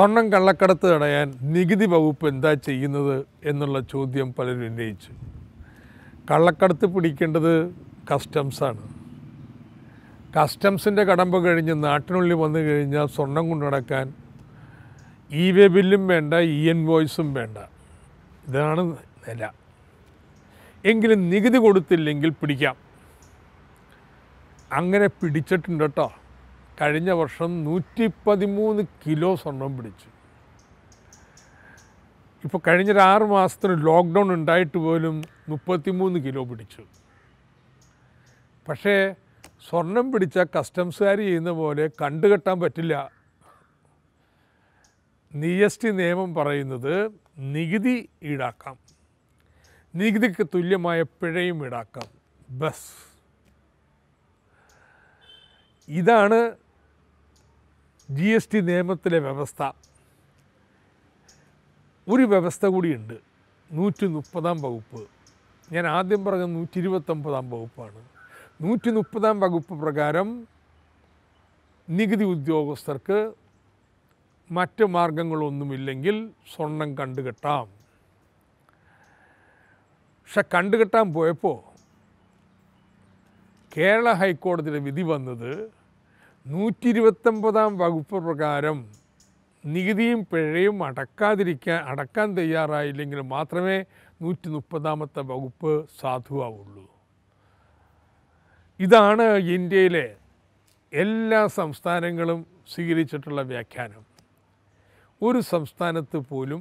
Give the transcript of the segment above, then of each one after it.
സ്വർണം കള്ളക്കടത്ത് തടയാൻ നികുതി വകുപ്പ് എന്താ ചെയ്യുന്നത് എന്നുള്ള ചോദ്യം പലരും ഉന്നയിച്ചു കള്ളക്കടത്ത് പിടിക്കേണ്ടത് കസ്റ്റംസാണ് കസ്റ്റംസിൻ്റെ കടമ്പ കഴിഞ്ഞ് നാട്ടിനുള്ളിൽ വന്നു കഴിഞ്ഞാൽ സ്വർണം കൊണ്ടു നടക്കാൻ ഇ വേ ബില്ലും വേണ്ട ഇ എൻ വോയ്സും വേണ്ട ഇതാണ് നില എങ്കിലും നികുതി കൊടുത്തില്ലെങ്കിൽ പിടിക്കാം അങ്ങനെ പിടിച്ചിട്ടുണ്ട് കേട്ടോ കഴിഞ്ഞ വർഷം നൂറ്റി പതിമൂന്ന് കിലോ സ്വർണം പിടിച്ചു ഇപ്പോൾ കഴിഞ്ഞൊരു ആറ് മാസത്തിന് ലോക്ക്ഡൗൺ ഉണ്ടായിട്ട് പോലും മുപ്പത്തിമൂന്ന് കിലോ പിടിച്ചു പക്ഷേ സ്വർണം പിടിച്ച കസ്റ്റംസുകാർ ചെയ്യുന്ന പോലെ കണ്ടുകെട്ടാൻ പറ്റില്ല നി എസ് ടി നിയമം പറയുന്നത് നികുതി ഈടാക്കാം നികുതിക്ക് തുല്യമായ പിഴയും ഈടാക്കാം ബസ് ഇതാണ് ജി എസ് ടി നിയമത്തിലെ വ്യവസ്ഥ ഒരു വ്യവസ്ഥ കൂടിയുണ്ട് നൂറ്റി മുപ്പതാം വകുപ്പ് ഞാൻ ആദ്യം പറഞ്ഞ നൂറ്റി ഇരുപത്തൊമ്പതാം വകുപ്പാണ് നൂറ്റി മുപ്പതാം വകുപ്പ് പ്രകാരം നികുതി ഉദ്യോഗസ്ഥർക്ക് മറ്റ് മാർഗങ്ങളൊന്നുമില്ലെങ്കിൽ സ്വർണം കണ്ടുകെട്ടാം പക്ഷെ കണ്ടുകെട്ടാൻ പോയപ്പോൾ കേരള ഹൈക്കോടതിയുടെ വിധി വന്നത് നൂറ്റി ഇരുപത്തൊമ്പതാം വകുപ്പ് പ്രകാരം നികുതിയും പിഴയും അടക്കാതിരിക്കാൻ അടക്കാൻ തയ്യാറായില്ലെങ്കിൽ മാത്രമേ നൂറ്റി മുപ്പതാമത്തെ വകുപ്പ് സാധുവാവുള്ളൂ ഇതാണ് ഇന്ത്യയിലെ എല്ലാ സംസ്ഥാനങ്ങളും സ്വീകരിച്ചിട്ടുള്ള വ്യാഖ്യാനം ഒരു സംസ്ഥാനത്ത് പോലും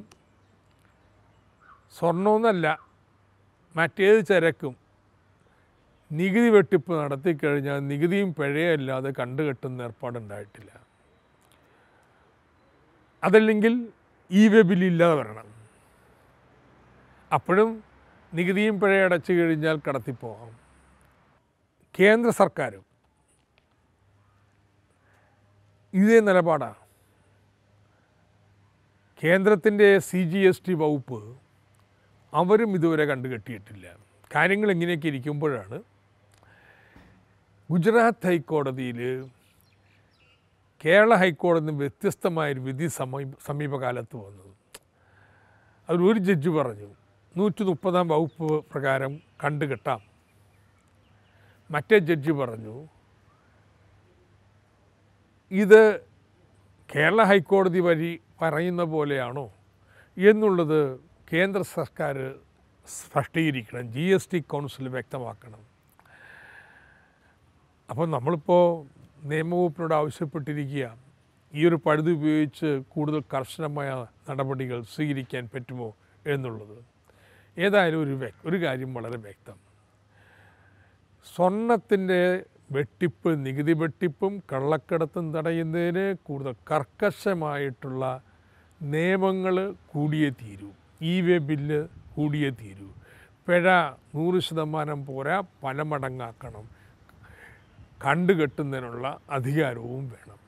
സ്വർണമെന്നല്ല മറ്റേത് ചരക്കും നികുതി വെട്ടിപ്പ് നടത്തിക്കഴിഞ്ഞാൽ നികുതിയും പിഴയല്ലാതെ കണ്ടുകെട്ടുന്ന ഏർപ്പാടുണ്ടായിട്ടില്ല അതല്ലെങ്കിൽ ഇ വെബിൽ ഇല്ലാതെ വരണം അപ്പോഴും നികുതിയും പിഴ അടച്ചു കഴിഞ്ഞാൽ കടത്തിപ്പോകാം കേന്ദ്ര സർക്കാരും ഇതേ നിലപാടാണ് കേന്ദ്രത്തിൻ്റെ സി ജി എസ് ടി വകുപ്പ് അവരും ഇതുവരെ കണ്ടുകെട്ടിയിട്ടില്ല കാര്യങ്ങൾ എങ്ങനെയൊക്കെ ഇരിക്കുമ്പോഴാണ് ഗുജറാത്ത് ഹൈക്കോടതിയിൽ കേരള ഹൈക്കോടതി വ്യത്യസ്തമായൊരു വിധി സമീ സമീപകാലത്ത് വന്നത് അവർ ഒരു ജഡ്ജ് പറഞ്ഞു നൂറ്റി മുപ്പതാം വകുപ്പ് പ്രകാരം കണ്ടുകെട്ടാം മറ്റേ ജഡ്ജി പറഞ്ഞു ഇത് കേരള ഹൈക്കോടതി വഴി പറയുന്ന പോലെയാണോ എന്നുള്ളത് കേന്ദ്ര സർക്കാർ സ്പഷ്ടീകരിക്കണം ജി എസ് ടി കൗൺസിൽ വ്യക്തമാക്കണം അപ്പോൾ നമ്മളിപ്പോൾ നിയമവകുപ്പിനോട് ആവശ്യപ്പെട്ടിരിക്കുക ഈ ഒരു പഴുതി ഉപയോഗിച്ച് കൂടുതൽ കർശനമായ നടപടികൾ സ്വീകരിക്കാൻ പറ്റുമോ എന്നുള്ളത് ഏതായാലും ഒരു ഒരു കാര്യം വളരെ വ്യക്തം സ്വർണത്തിൻ്റെ വെട്ടിപ്പ് നികുതി വെട്ടിപ്പും കള്ളക്കടത്തും തടയുന്നതിന് കൂടുതൽ കർക്കശമായിട്ടുള്ള നിയമങ്ങൾ കൂടിയേ തീരൂ ഇ വേ ബില്ല് കൂടിയേ തീരൂ പിഴ നൂറ് ശതമാനം പോരാ പല മടങ്ങാക്കണം കണ്ടുകെട്ടുന്നതിനുള്ള അധികാരവും വേണം